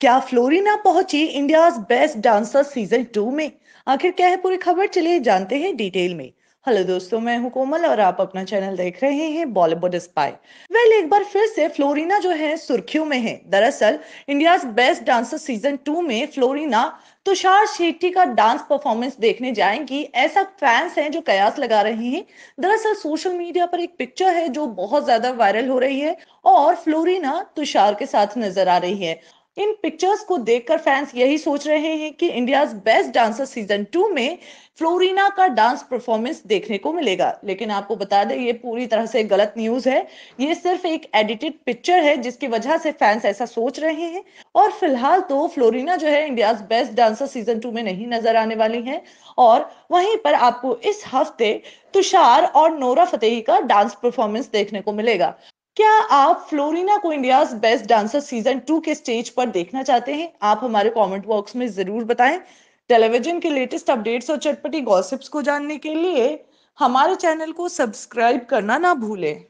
क्या फ्लोरिना पहुंची India best dancer season two में आखिर क्या है पूरी खबर चलिए जानते हैं डिटेल में हेलो दोस्तों मैं हूं कोमल और आप अपना चैनल देख रहे हैं बॉलीवुड स्पाई वेल एक बार फिर से फ्लोरिना जो है सुर्खियों में है दरअसल India best dancer season two में फ्लोरिना तुषार शेट्टी का डांस परफॉर्मेंस देखने जाएंगी ऐसा फैंस हैं जो कयास लगा रहे हैं दरअसल सोशल मीडिया पर एक पिक्चर है जो बहुत ज्यादा वायरल हो रही है और फ्लोरिना तुषार के साथ नजर आ रही है इन पिक्चर्स को देखकर फैंस यही सोच रहे हैं कि India best dancer season two में फ्लोरिना का डांस परफॉर्मेंस देखने को मिलेगा लेकिन आपको बता दें ये पूरी तरह से गलत न्यूज है ये सिर्फ एक एडिटेड पिक्चर है जिसकी वजह से फैंस ऐसा सोच रहे हैं और फिलहाल तो फ्लोरिना जो है India best dancer season two में नहीं नजर आने वाली है और वहीं पर आपको इस हफ्ते तुषार और नोरा फतेही का डांस परफॉर्मेंस देखने को मिलेगा क्या आप फ्लोरिना को India's best dancer season two के स्टेज पर देखना चाहते हैं आप हमारे कमेंट बॉक्स में जरूर बताएं टेलीविजन के लेटेस्ट अपडेट्स और चटपटी गॉसिप्स को जानने के लिए हमारे चैनल को सब्सक्राइब करना ना भूलें